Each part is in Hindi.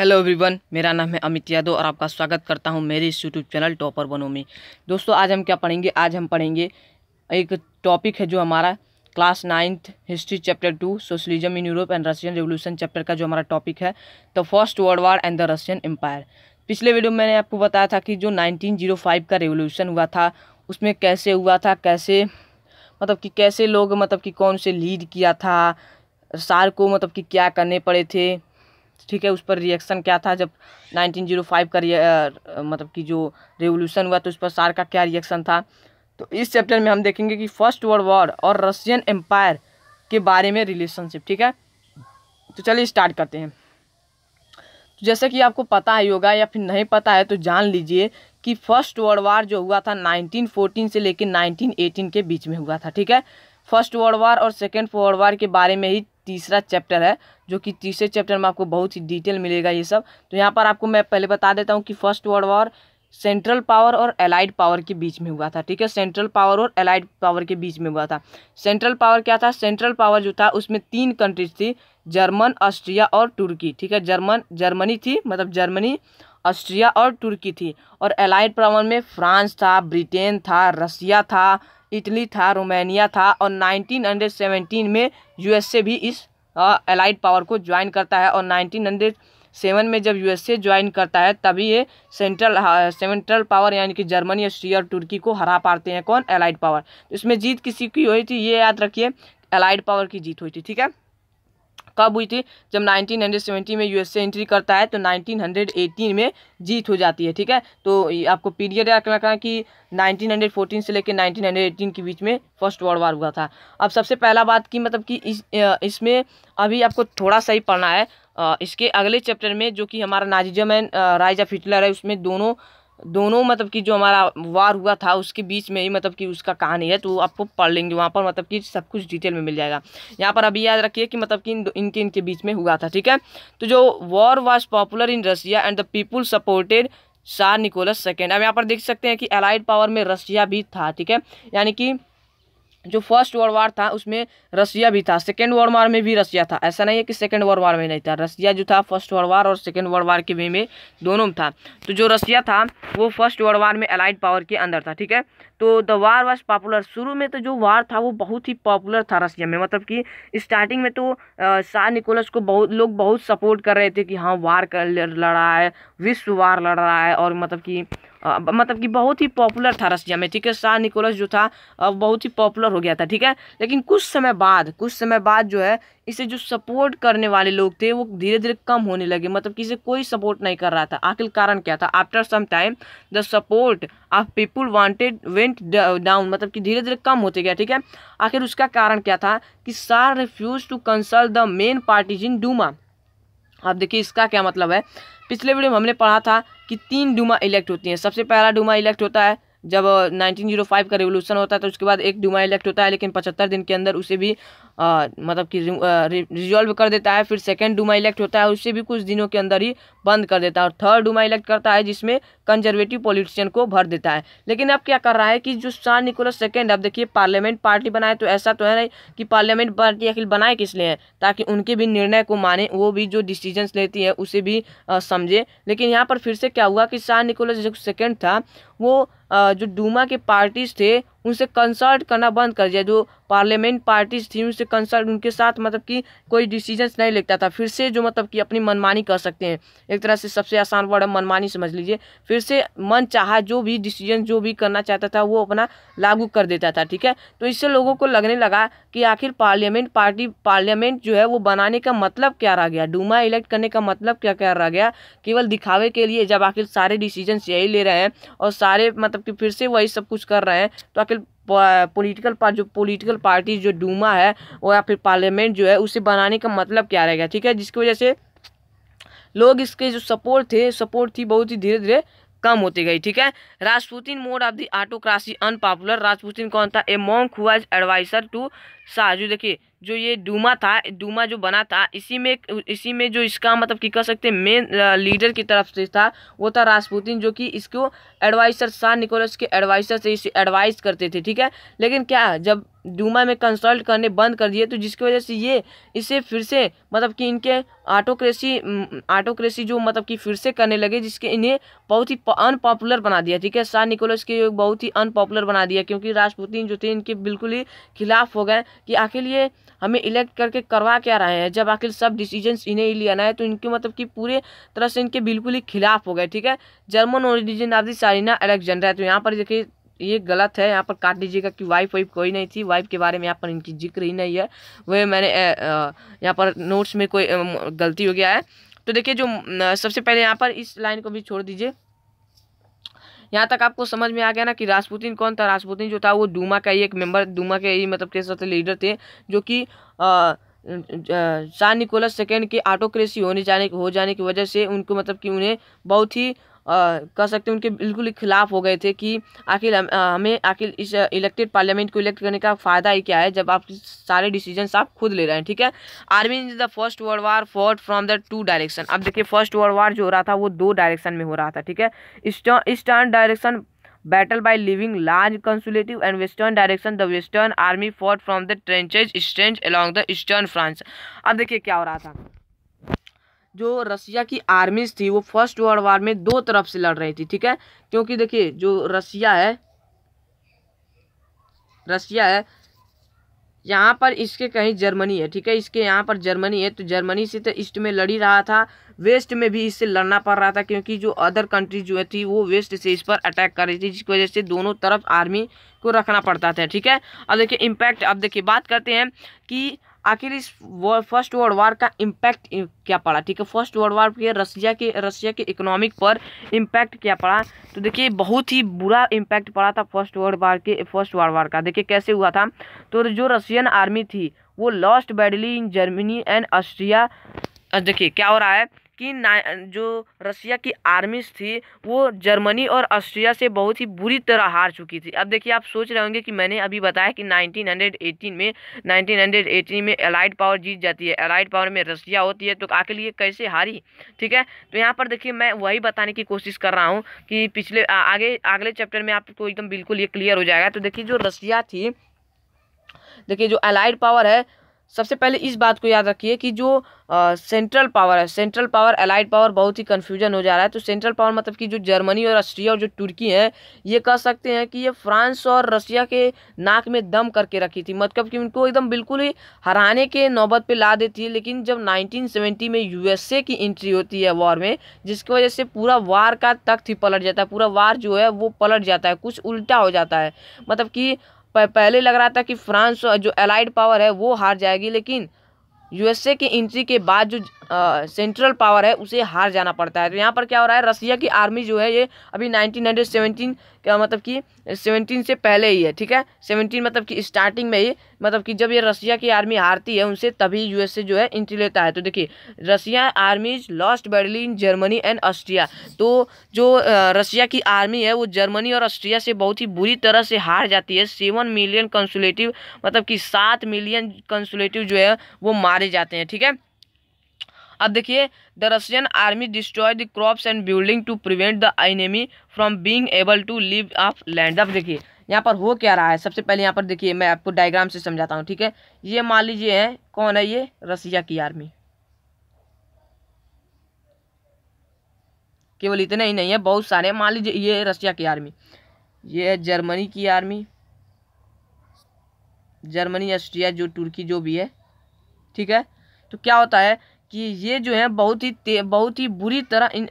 हेलो एवरीवन मेरा नाम है अमित यादव और आपका स्वागत करता हूं मेरे इस यूट्यूब चैनल टॉपर बनो में दोस्तों आज हम क्या पढ़ेंगे आज हम पढ़ेंगे एक टॉपिक है जो हमारा class ninth history chapter two socialism in Europe and Russian revolution chapter का जो हमारा टॉपिक है the first world war and the Russian empire पिछले वीडियो में मैंने आपको बताया था कि जो नाइनटीन का रेवोल्यूशन हुआ था उसमें कैसे हुआ था कैसे मतलब कि कैसे लोग मतलब कि कौन से लीड किया था सार को मतलब कि क्या करने पड़े थे ठीक है उस पर रिएक्शन क्या था जब 1905 का मतलब कि जो रेवोल्यूशन हुआ तो उस पर सार का क्या रिएक्शन था तो इस चैप्टर में हम देखेंगे कि फर्स्ट वर्ल्ड वॉर और रशियन एम्पायर के बारे में रिलेशनशिप ठीक है तो चलिए स्टार्ट करते हैं तो जैसे कि आपको पता ही होगा या फिर नहीं पता है तो जान लीजिए कि फर्स्ट वर्ल्ड वार जो हुआ था 1914 से लेकर 1918 के बीच में हुआ था ठीक है फर्स्ट वर्ल्ड वार और सेकेंड वर्ल्ड वार के बारे में ही तीसरा चैप्टर है जो कि तीसरे चैप्टर में आपको बहुत ही डिटेल मिलेगा ये सब तो यहाँ पर आपको मैं पहले बता देता हूँ कि first world war central power और एलाइड पावर के बीच में हुआ था ठीक है सेंट्रल पावर और एलाइड पावर के बीच में हुआ था सेंट्रल पावर क्या था सेंट्रल पावर जो था उसमें तीन कंट्रीज थी जर्मन ऑस्ट्रिया और तुर्की ठीक है जर्मन जर्मनी थी मतलब जर्मनी ऑस्ट्रिया और तुर्की थी और एलाइड पावर में फ्रांस था ब्रिटेन था रसिया था इटली था रोमानिया था और 1917 में यूएसए भी इस एलाइड पावर को ज्वाइन करता है और 1907 में जब यूएसए ज्वाइन करता है तभी ये सेंट्रल सेंट्रल पावर यानी कि जर्मनी ऑस्ट्रिया और तुर्की को हरा पाते हैं कौन एलाइड पावर तो इसमें जीत किसी की हुई थी ये याद रखिए एलाइड पावर की जीत हुई थी ठीक है कब हुई थी जब 1970 में यूएसए एंट्री करता है तो 1918 में जीत हो जाती है ठीक है तो आपको पीरियड याद कहा कि 1914 से लेकर 1918 के बीच में फर्स्ट वर्ल्ड वार हुआ था अब सबसे पहला बात की मतलब कि इस इसमें अभी आपको थोड़ा सा ही पढ़ना है इसके अगले चैप्टर में जो कि हमारा Nazism and rise of Hitler है उसमें दोनों दोनों मतलब कि जो हमारा वार हुआ था उसके बीच में ही मतलब कि उसका कहानी है तो आपको पढ़ लेंगे वहाँ पर मतलब कि सब कुछ डिटेल में मिल जाएगा यहाँ पर अभी याद रखिए कि मतलब कि इन, इनके इनके बीच में हुआ था ठीक है तो जो war was popular in Russia and the people supported Shah Nicholas second अब यहाँ पर देख सकते हैं कि अलाइड पावर में रसिया भी था ठीक है यानी कि जो फर्स्ट वर्ल्ड वार था उसमें रशिया भी था सेकेंड वर्ल्ड वार में भी रसिया था ऐसा नहीं है कि सेकेंड वर्ल्ड वार में नहीं था रशिया जो था फर्स्ट वर्ल्ड वार और सेकेंड वर्ल्ड वार के वे में दोनों में था तो जो रसिया था वो फर्स्ट वर्ल्ड वार में अलाइड पावर के अंदर था ठीक है तो द वार वॉज पॉपुलर शुरू में तो जो वार था वो बहुत ही पॉपुलर था रशिया में मतलब कि स्टार्टिंग में तो शाह निकोलस को बहुत लोग बहुत सपोर्ट कर रहे थे कि हाँ वार लड़ रहा है विश्व वार लड़ रहा है और मतलब कि मतलब कि बहुत ही पॉपुलर था रसिया में ठीक है शाह निकोलस जो था बहुत ही पॉपुलर हो गया था ठीक है लेकिन कुछ समय बाद कुछ समय बाद जो है इसे जो सपोर्ट करने वाले लोग थे वो धीरे धीरे कम होने लगे मतलब कि इसे कोई सपोर्ट नहीं कर रहा था आखिर कारण क्या था after some time the support of people wanted went down मतलब कि धीरे धीरे कम होते गया ठीक है आखिर उसका कारण क्या था कि tsar refuse to consult the main parties in Duma अब देखिए इसका क्या मतलब है पिछले वीडियो में हमने पढ़ा था कि तीन डुमा इलेक्ट होती हैं सबसे पहला डुमा इलेक्ट होता है जब 1905 का रेवोल्यूशन होता है तो उसके बाद एक डुमा इलेक्ट होता है लेकिन पचहत्तर दिन के अंदर उसे भी आ, मतलब कि रिजॉल्व कर देता है फिर सेकेंड डूमा इलेक्ट होता है उससे भी कुछ दिनों के अंदर ही बंद कर देता है और थर्ड डूमा इलेक्ट करता है जिसमें कंजर्वेटिव पॉलिटिशियन को भर देता है लेकिन अब क्या कर रहा है कि जो सान निकोलस सेकेंड अब देखिए पार्लियामेंट पार्टी बनाए तो ऐसा तो है नहीं कि पार्लियामेंट पार्टी अखिल बनाए किस लिए ताकि उनके भी निर्णय को माने वो भी जो डिसीजन लेती है उसे भी समझे लेकिन यहाँ पर फिर से क्या हुआ कि सान निकोलस जो सेकेंड था वो जो डूमा के पार्टीज थे उनसे कंसल्ट करना बंद कर दिया जो पार्लियामेंट पार्टीज थी उनसे कंसल्ट उनके साथ मतलब कि कोई डिसीजंस नहीं लेता था फिर से जो मतलब कि अपनी मनमानी कर सकते हैं एक तरह से सबसे आसान वर्ड है मनमानी समझ लीजिए फिर से मन चाहा जो भी डिसीजन जो भी करना चाहता था वो अपना लागू कर देता था ठीक है तो इससे लोगों को लगने लगा कि आखिर पार्लियामेंट पार्टी पार्लियामेंट जो है वो बनाने का मतलब क्या रह गया डूमा इलेक्ट करने का मतलब क्या क्या रह गया केवल दिखावे के लिए जब आखिर सारे डिसीजन यही ले रहे हैं और सारे मतलब कि फिर से वही सब कुछ कर रहे हैं तो पॉलिटिकल पार्ट जो पॉलिटिकल पार्टी जो डूमा है और या फिर पार्लियामेंट जो है उसे बनाने का मतलब क्या रहेगा ठीक है जिसकी वजह से लोग इसके जो सपोर्ट थे सपोर्ट थी बहुत ही धीरे धीरे कम होती गई ठीक है Rasputin made of the autocracy unpopular Rasputin कौन था ए मॉन्क हुआ एडवाइसर टू साजू देखिए जो ये डूमा था डूमा जो बना था इसी में इसी में जो इसका मतलब कि कह सकते हैं मेन लीडर की तरफ से था वो था राजपूतिन जो कि इसको एडवाइसर शाह निकोलस के एडवाइसर से इसे एडवाइस करते थे ठीक है लेकिन क्या जब डूमा में कंसल्ट करने बंद कर दिए तो जिसकी वजह से ये इसे फिर से मतलब कि इनके ऑटोक्रेसी ऑटोक्रेसी जो मतलब कि फिर से करने लगे जिसके इन्हें बहुत ही अनपॉपुलर बना दिया ठीक है शाह निकोलस के बहुत ही अनपॉपुलर बना दिया क्योंकि राजपूतिन जो थे इनके बिल्कुल ही खिलाफ हो गए कि आखिर ये हमें इलेक्ट करके करवा क्या रहे हैं जब आखिर सब डिसीजंस इन्हें ही लेना है तो इनके मतलब कि पूरे तरह से इनके बिल्कुल ही खिलाफ हो गए ठीक है जर्मन ओरिजिन आदि सारीना एलेक्जेंडर है तो यहाँ पर देखिए ये गलत है यहाँ पर काट दीजिएगा कि वाइफ वाइफ कोई नहीं थी वाइफ के बारे में यहाँ पर इनकी जिक्र ही नहीं है वह मैंने यहाँ पर नोट्स में कोई गलती हो गया है तो देखिए जो सबसे पहले यहाँ पर इस लाइन को भी छोड़ दीजिए यहाँ तक आपको समझ में आ गया ना कि राजपुतिन कौन था राजपुतिन जो था वो डूमा का ही एक मेंबर डूमा के ही मतलब कह सकते लीडर थे जो कि शाह निकोलस सेकेंड के ऑटोक्रेसी होने जाने हो जाने की वजह से उनको मतलब कि उन्हें बहुत ही कह सकते हैं उनके बिल्कुल ही खिलाफ हो गए थे कि आखिर हम, हमें आखिर इस इलेक्टेड पार्लियामेंट को इलेक्ट करने का फ़ायदा ही क्या है जब आप सारे डिसीजन आप खुद ले रहे हैं ठीक है army in the first world war fought from the two direction अब देखिए फर्स्ट वर्ल्ड वार जो हो रहा था वो दो डायरेक्शन में हो रहा था ठीक है eastern direction battle by living large consultative and western direction the western army fought from the trenches stretched along the eastern France अब देखिए क्या हो रहा था जो रसिया की आर्मीज थी वो फर्स्ट वर्ल्ड वार में दो तरफ से लड़ रही थी ठीक है क्योंकि देखिए जो रसिया है रसिया है यहाँ पर इसके कहीं जर्मनी है ठीक है इसके यहाँ पर जर्मनी है तो जर्मनी से तो ईस्ट में लड़ी रहा था वेस्ट में भी इससे लड़ना पड़ रहा था क्योंकि जो अदर कंट्री जो थी वो वेस्ट से इस पर अटैक कर रही थी जिसकी वजह से दोनों तरफ आर्मी को रखना पड़ता था ठीक है अब देखिए इम्पैक्ट अब देखिए बात करते हैं कि आखिर इस फर्स्ट वर्ल्ड वार का इम्पैक्ट क्या पड़ा ठीक है फर्स्ट वर्ल्ड वार के रसिया के रसिया के इकोनॉमिक पर इम्पैक्ट क्या पड़ा तो देखिए बहुत ही बुरा इम्पैक्ट पड़ा था फर्स्ट वर्ल्ड वार के फर्स्ट वर्ल्ड वार का देखिए कैसे हुआ था तो जो रशियन आर्मी थी वो lost badly in Germany and Austria देखिए क्या हो रहा है कि जो रशिया की आर्मीज थी वो जर्मनी और ऑस्ट्रिया से बहुत ही बुरी तरह हार चुकी थी अब देखिए आप सोच रहे होंगे कि मैंने अभी बताया कि 1918 में 1918 में एलाइड पावर जीत जाती है एलाइड पावर में रसिया होती है तो आखिर ये कैसे हारी ठीक है तो यहाँ पर देखिए मैं वही बताने की कोशिश कर रहा हूँ कि पिछले आ, आगे अगले चैप्टर में आपको एकदम बिल्कुल ये क्लियर हो जाएगा तो देखिए जो रशिया थी देखिए जो अलाइड पावर है सबसे पहले इस बात को याद रखिए कि जो सेंट्रल पावर है सेंट्रल पावर अलाइड पावर बहुत ही कन्फ्यूजन हो जा रहा है तो सेंट्रल पावर मतलब कि जो जर्मनी और ऑस्ट्रिया और जो तुर्की है ये कह सकते हैं कि ये फ्रांस और रशिया के नाक में दम करके रखी थी मतलब कि उनको एकदम बिल्कुल ही हराने के नौबत पे ला देती है लेकिन जब नाइनटीन में यू की एंट्री होती है वॉर में जिसकी वजह से पूरा वार का तख्त ही पलट जाता है पूरा वार जो है वो पलट जाता है कुछ उल्टा हो जाता है मतलब कि पहले लग रहा था कि फ्रांस जो एलाइड पावर है वो हार जाएगी लेकिन यूएसए की एंट्री के बाद जो सेंट्रल पावर है उसे हार जाना पड़ता है तो यहाँ पर क्या हो रहा है रसिया की आर्मी जो है ये अभी नाइनटीन हंड्रेड सेवनटीन का मतलब कि सेवनटीन से पहले ही है ठीक है सेवनटीन मतलब कि स्टार्टिंग में ही मतलब कि जब ये रसिया की आर्मी हारती है उनसे तभी यूएसए जो है इंट्री लेता है तो देखिए Russia armies lost badly in Germany and Austria तो जो रसिया की आर्मी है वो जर्मनी और ऑस्ट्रिया से बहुत ही बुरी तरह से हार जाती है सेवन मिलियन कंसुलेटिव मतलब कि सात मिलियन कंसुलेटिव जो है वो मारे जाते हैं ठीक है अब देखिए the Russian army destroy the crops and building to prevent the enemy from being able to live off land अब देखिए यहाँ पर हो क्या रहा है सबसे पहले यहाँ पर देखिए मैं आपको डायग्राम से समझाता हूँ ठीक है ये मान लीजिए है कौन है ये रसिया की आर्मी केवल इतने ही नहीं है बहुत सारे मान लीजिए ये रसिया की आर्मी ये है जर्मनी की आर्मी जर्मनी ऑस्ट्रिया जो तुर्की जो भी है ठीक है तो क्या होता है कि ये जो है बहुत ही बहुत ही बुरी तरह इन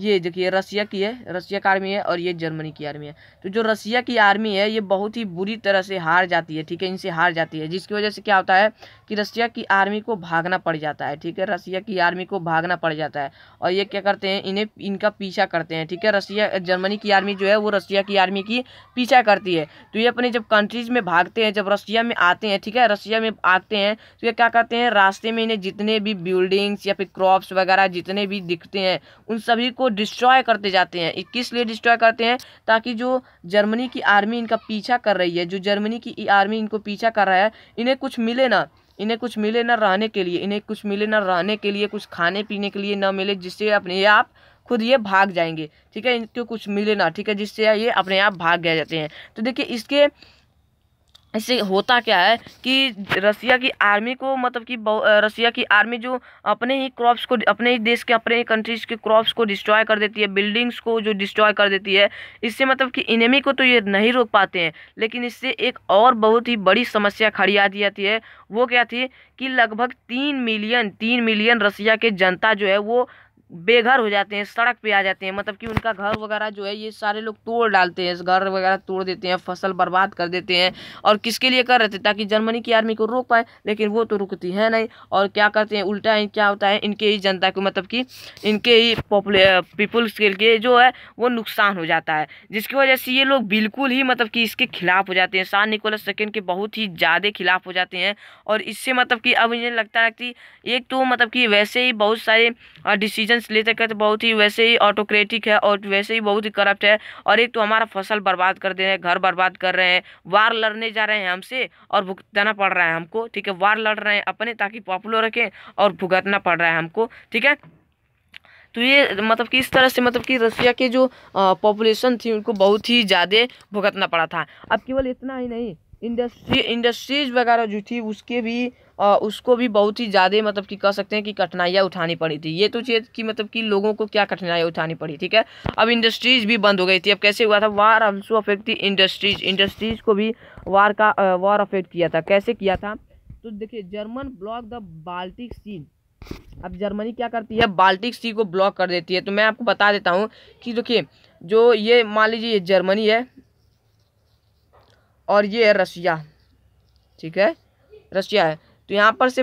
ये देखिए रसिया की है रसिया की आर्मी है और ये जर्मनी की आर्मी है तो जो रसिया की आर्मी है ये बहुत ही बुरी तरह से हार जाती है ठीक है इनसे हार जाती है जिसकी वजह से क्या होता है कि रसिया की आर्मी को भागना पड़ जाता है ठीक है रसिया की आर्मी को भागना पड़ जाता है और ये क्या करते हैं इन्हें इनका पीछा करते हैं ठीक है रसिया जर्मनी की आर्मी जो है वो रसिया की आर्मी की पीछा करती है तो ये अपने जब कंट्रीज में भागते हैं जब रसिया में आते हैं ठीक है रसिया में आते हैं तो ये क्या करते हैं रास्ते में इन्हें जितने भी बिल्डिंग्स या फिर क्रॉप्स वगैरह जितने भी दिखते हैं उन सभी को डिस्ट्रॉय करते जाते हैं किस लिए डिस्ट्रॉय करते हैं ताकि जो जर्मनी की आर्मी इनका पीछा कर रही है जो जर्मनी की आर्मी इनको पीछा कर रहा है इन्हें कुछ मिले ना इन्हें कुछ मिले ना रहने के लिए इन्हें कुछ मिले ना रहने के लिए कुछ खाने पीने के लिए ना मिले जिससे अपने आप खुद ये भाग जाएंगे ठीक है इनको कुछ मिले ना ठीक है जिससे ये अपने आप भाग गए जाते हैं तो देखिए इसके इससे होता क्या है कि रसिया की आर्मी को मतलब कि रसिया की आर्मी जो अपने ही क्रॉप्स को अपने ही देश के अपने ही कंट्रीज के क्रॉप्स को डिस्ट्रॉय कर देती है बिल्डिंग्स को जो डिस्ट्रॉय कर देती है इससे मतलब कि इनेमी को तो ये नहीं रोक पाते हैं लेकिन इससे एक और बहुत ही बड़ी समस्या खड़ी आती जाती है वो क्या थी कि लगभग तीन मिलियन तीन मिलियन रसिया के जनता जो है वो बेघर हो जाते हैं सड़क पे आ जाते हैं मतलब कि उनका घर वगैरह जो है ये सारे लोग तोड़ डालते हैं घर वगैरह तोड़ देते हैं फसल बर्बाद कर देते हैं और किसके लिए कर रहे थे ताकि जर्मनी की आर्मी को रोक पाए लेकिन वो तो रुकती है नहीं और क्या करते हैं उल्टा है, क्या होता है इनके ही जनता को मतलब कि इनके ही पॉपुले पीपुल्स के लिए जो है वो नुकसान हो जाता है जिसकी वजह से ये लोग बिल्कुल ही मतलब कि इसके खिलाफ हो जाते हैं शान निकोलस सेकेंड के बहुत ही ज़्यादा खिलाफ हो जाते हैं और इससे मतलब कि अब इन्हें लगता लगती एक तो मतलब कि वैसे ही बहुत सारे डिसीजन ले सकते तो बहुत ही वैसे ही ऑटोक्रेटिक है और वैसे ही बहुत ही करप्ट है और एक तो हमारा फसल बर्बाद कर दे रहे हैं घर बर्बाद कर रहे हैं वार लड़ने जा रहे हैं हमसे और भुगतना पड़ रहा है हमको ठीक है वार लड़ रहे हैं अपने ताकि पॉपुलर रखें और भुगतना पड़ रहा है हमको ठीक है तो ये मतलब कि इस तरह से मतलब कि रशिया के जो पॉपुलेशन थी उनको बहुत ही ज़्यादा भुगतना पड़ा था अब केवल इतना ही नहीं इंडस्ट्री इंडस्ट्रीज वगैरह जो थी उसके भी आ, उसको भी बहुत ही ज़्यादा मतलब कि कह सकते हैं कि कठिनाइयाँ उठानी पड़ी थी ये तो चीज़ कि मतलब कि लोगों को क्या कठिनाइयाँ उठानी पड़ी ठीक है अब इंडस्ट्रीज़ भी बंद हो गई थी अब कैसे हुआ था वार ऑल्सो अफेक्ट थी इंडस्ट्रीज़ इंडस्ट्रीज़ को भी वार का वार अफेक्ट किया था कैसे किया था तो देखिए German block the Baltic sea अब जर्मनी क्या करती है बाल्टिक सी को ब्लॉक कर देती है तो मैं आपको बता देता हूँ कि देखिए जो ये मान लीजिए ये जर्मनी है और ये है रसिया ठीक है रसिया है तो यहाँ पर से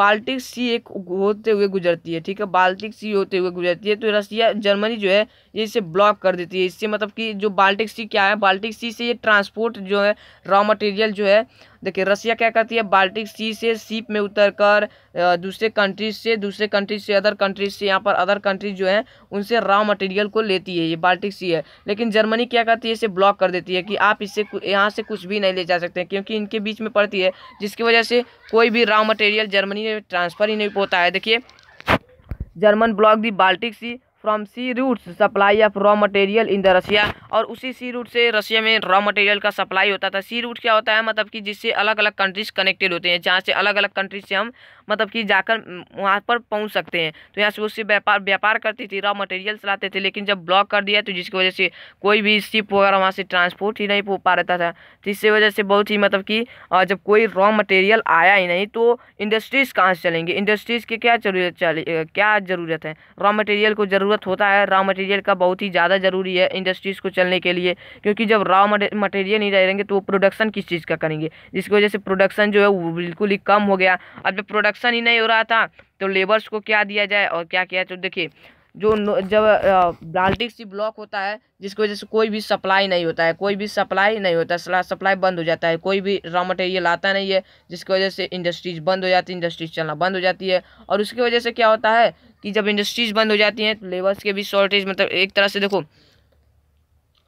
बाल्टिक सी एक होते हुए गुजरती है ठीक है बाल्टिक सी होते हुए गुजरती है तो रसिया जर्मनी जो है ये इसे ब्लॉक कर देती है इससे मतलब कि जो बाल्टिक सी क्या है बाल्टिक सी से ये ट्रांसपोर्ट जो है रॉ मटेरियल जो है देखिए रसिया क्या करती है बाल्टिक सी से सीप में उतर कर दूसरे कंट्रीज से दूसरे कंट्रीज से अदर कंट्रीज से यहाँ पर अदर कंट्रीज जो है उनसे रॉ मटेरियल को लेती है ये बाल्टिक सी है लेकिन जर्मनी क्या करती है इसे ब्लॉक कर देती है कि आप इससे यहाँ से कुछ भी नहीं ले जा सकते क्योंकि इनके बीच में पड़ती है जिसकी वजह से कोई भी रॉ मटेरियल जर्मनी में ट्रांसफ़र ही नहीं होता है देखिए German block the Baltic sea from sea routes supply of raw material in the Russia और उसी सी रूट से रशिया में रॉ मटेरियल का सप्लाई होता था सी रूट क्या होता है मतलब कि जिससे अलग अलग कंट्रीज कनेक्टेड होते हैं जहाँ से अलग अलग कंट्रीज से हम मतलब कि जाकर वहाँ पर पहुँच सकते हैं तो यहाँ से उससे व्यापार व्यापार करती थी रॉ मटेरियल चलाते थे लेकिन जब ब्लॉक कर दिया तो जिसकी वजह से कोई भी शिप वगैरह वहाँ से ट्रांसपोर्ट ही नहीं हो पा रहता था तो इससे वजह से बहुत ही मतलब कि जब कोई रॉ मटेरियल आया ही नहीं तो इंडस्ट्रीज़ कहाँ से चलेंगे इंडस्ट्रीज़ की क्या जरूरत क्या ज़रूरत है रॉ मटेरियल को ज़रूरत होता है रॉ मटेरियल का बहुत ही ज़्यादा ज़रूरी है इंडस्ट्रीज़ को चलने के लिए क्योंकि जब रॉ मटेरियल नहीं रहेंगे तो वो प्रोडक्शन किस चीज़ का करेंगे जिसकी वजह से प्रोडक्शन जो है वो बिल्कुल ही कम हो गया अब जब प्रोडक्शन प्रोडक्शन ही नहीं हो रहा था तो लेबर्स को क्या दिया जाए और क्या किया तो देखिए जो जब बाल्टिक सी ब्लॉक होता है जिसकी वजह से कोई भी सप्लाई नहीं होता है कोई भी सप्लाई नहीं होता है सप्लाई बंद हो जाता है कोई भी रॉ मटेरियल आता नहीं है जिसकी वजह से इंडस्ट्रीज बंद हो जाती है इंडस्ट्रीज चलना बंद हो जाती है और उसकी वजह से क्या होता है कि जब इंडस्ट्रीज बंद हो जाती हैं तो लेबर्स के भी शॉर्टेज मतलब एक तरह से देखो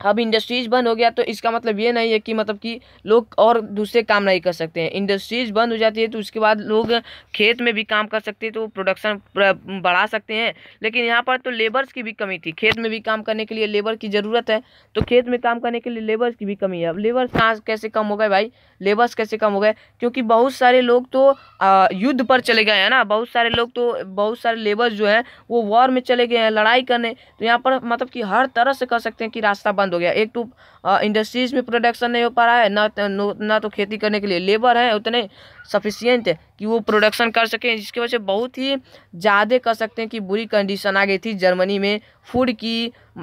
अब इंडस्ट्रीज बंद हो गया तो इसका मतलब ये नहीं है कि मतलब कि लोग और दूसरे काम नहीं कर सकते हैं इंडस्ट्रीज बंद हो जाती है तो उसके बाद लोग खेत में भी काम कर सकते हैं तो प्रोडक्शन बढ़ा सकते हैं लेकिन यहाँ पर तो लेबर्स की भी कमी थी खेत में भी काम करने के लिए लेबर की ज़रूरत है तो खेत में काम करने के लिए लेबर्स की भी कमी है अब लेबर्स कहाँ कैसे कम हो गए भाई लेबर्स कैसे कम हो गए क्योंकि बहुत सारे लोग तो युद्ध पर चले गए हैं ना बहुत सारे लोग तो बहुत सारे लेबर्स जो हैं वो वॉर में चले गए हैं लड़ाई करने तो यहाँ पर मतलब कि हर तरह से कह सकते हैं कि रास्ता बंद बंद हो गया एक तो इंडस्ट्रीज में प्रोडक्शन नहीं हो पा रहा है ना ना तो खेती करने के लिए लेबर है उतने सफिशियंट है कि वो प्रोडक्शन कर सकें जिसकी वजह से बहुत ही ज़्यादा कह सकते हैं कि बुरी कंडीशन आ गई थी जर्मनी में फूड की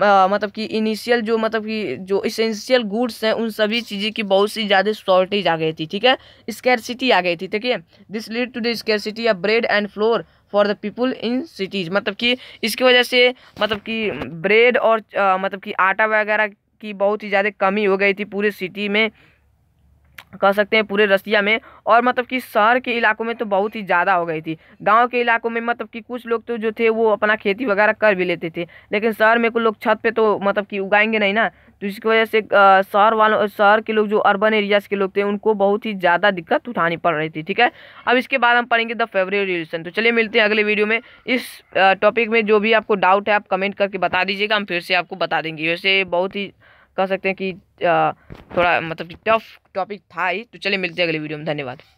आ, मतलब कि इनिशियल जो मतलब कि जो इसेंशियल गुड्स हैं उन सभी चीज़ें की बहुत सी ज़्यादा शॉर्टेज आ गई थी ठीक है स्केरसिटी आ गई थी ठीक है this lead to the scarcity of bread and flour for the people in cities मतलब कि इसकी वजह से मतलब कि ब्रेड और आ, मतलब कि आटा वगैरह की बहुत ही ज़्यादा कमी हो गई थी पूरे सिटी में कह सकते हैं पूरे रसिया में और मतलब कि शहर के इलाकों में तो बहुत ही ज़्यादा हो गई थी गांव के इलाकों में मतलब कि कुछ लोग तो जो थे वो अपना खेती वगैरह कर भी लेते थे लेकिन शहर में कुछ लोग छत पे तो मतलब कि उगाएंगे नहीं ना तो इसकी वजह से शहर वालों शहर के लोग जो अर्बन एरियाज के लोग थे उनको बहुत ही ज़्यादा दिक्कत उठानी पड़ रही थी ठीक है अब इसके बाद हम पढ़ेंगे द फेवरेट रिलेशन तो चलिए मिलते हैं अगले वीडियो में इस टॉपिक में जो भी आपको डाउट है आप कमेंट करके बता दीजिएगा हम फिर से आपको बता देंगे वैसे बहुत ही कह सकते हैं कि थोड़ा मतलब कि टफ टॉपिक था ही तो चलिए मिलते हैं अगले वीडियो में धन्यवाद